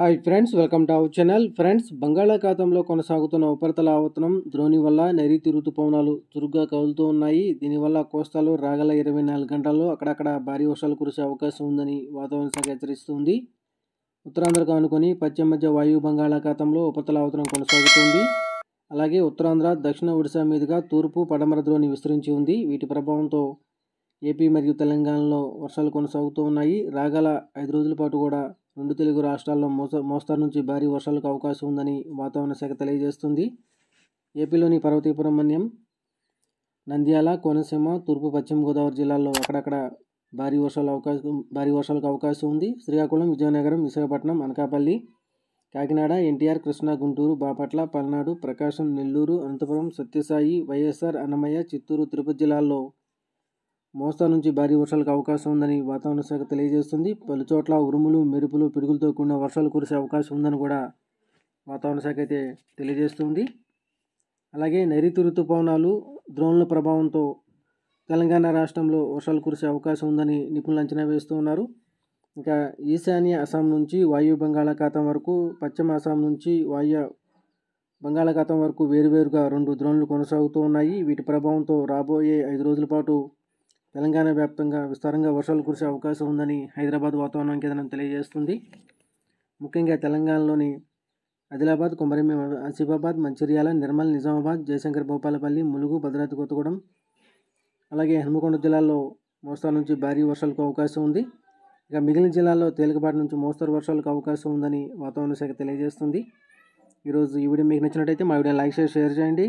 hi friends welcome to our channel friends బంగాళాఖాతంలో కొనసాగుతున్న ఉపరితల ఆవర్తనం ద్రోణి వల్ల నైరుతి ఋతుపవనాలు చురుగ్గా కదులుతూ ఉన్నాయి దీనివల్ల కోస్తాలు రాగల ఇరవై నాలుగు గంటల్లో అక్కడక్కడ భారీ వర్షాలు కురిసే అవకాశం ఉందని వాతావరణ శాఖ హెచ్చరిస్తుంది ఉత్తరాంధ్రకు అనుకుని పశ్చిమ మధ్య వాయు బంగాళాఖాతంలో ఉపరితల ఆవర్తనం కొనసాగుతుంది అలాగే ఉత్తరాంధ్ర దక్షిణ ఒడిశా మీదుగా తూర్పు పడమర ద్రోణి విస్తరించి ఉంది వీటి ప్రభావంతో ఏపీ మరియు తెలంగాణలో వర్షాలు కొనసాగుతూ ఉన్నాయి రాగల ఐదు రోజుల పాటు కూడా రెండు తెలుగు రాష్ట్రాల్లో మోస మోస్తారు నుంచి భారీ వర్షాలకు అవకాశం ఉందని వాతావరణ శాఖ తెలియజేస్తుంది ఏపీలోని పర్వతీపురం మన్యం నంద్యాల కోనసీమ తూర్పు పశ్చిమ గోదావరి జిల్లాల్లో అక్కడక్కడ భారీ వర్షాలు అవకాశం భారీ వర్షాలకు అవకాశం ఉంది శ్రీకాకుళం విజయనగరం విశాఖపట్నం అనకాపల్లి కాకినాడ ఎన్టీఆర్ కృష్ణా గుంటూరు బాపట్ల పల్నాడు ప్రకాశం నెల్లూరు అనంతపురం సత్యసాయి వైఎస్ఆర్ అన్నమయ్య చిత్తూరు తిరుపతి జిల్లాల్లో మోస్తా నుంచి భారీ వర్షాలకు అవకాశం ఉందని వాతావరణ శాఖ తెలియజేస్తుంది పలుచోట్ల ఉరుములు మెరుపులు పిడుగులతో కూడిన వర్షాలు కురిసే అవకాశం ఉందని కూడా వాతావరణ శాఖ అయితే తెలియజేస్తుంది అలాగే నైరుతి ఋతుపవనాలు ద్రోణుల ప్రభావంతో తెలంగాణ రాష్ట్రంలో వర్షాలు కురిసే అవకాశం ఉందని నిపుణులు అంచనా వేస్తూ ఉన్నారు ఇంకా ఈశాన్య అస్సాం నుంచి వాయు బంగాళాఖాతం వరకు పశ్చిమ అస్సాం నుంచి వాయు బంగాళాఖాతం వరకు వేరువేరుగా రెండు ద్రోణులు కొనసాగుతూ ఉన్నాయి వీటి ప్రభావంతో రాబోయే ఐదు రోజుల పాటు తెలంగాణ వ్యాప్తంగా విస్తారంగా వర్షాలు కురిసే అవకాశం ఉందని హైదరాబాద్ వాతావరణ కేంద్రం తెలియజేస్తుంది ముఖ్యంగా తెలంగాణలోని ఆదిలాబాద్ కుమరంభీం ఆసిఫాబాద్ మంచిర్యాల నిర్మల్ నిజామాబాద్ జయశంకర్ భూపాలపల్లి ములుగు భద్రాద్రి కొత్తగూడెం అలాగే హనుమకొండ జిల్లాల్లో మోస్తారు నుంచి భారీ వర్షాలకు అవకాశం ఉంది ఇక మిగిలిన జిల్లాల్లో తేలికపాటి నుంచి మోస్తరు వర్షాలకు అవకాశం ఉందని వాతావరణ శాఖ తెలియజేస్తుంది ఈరోజు ఈ వీడియో మీకు నచ్చినట్టయితే మా వీడియో లైక్ చేసి షేర్ చేయండి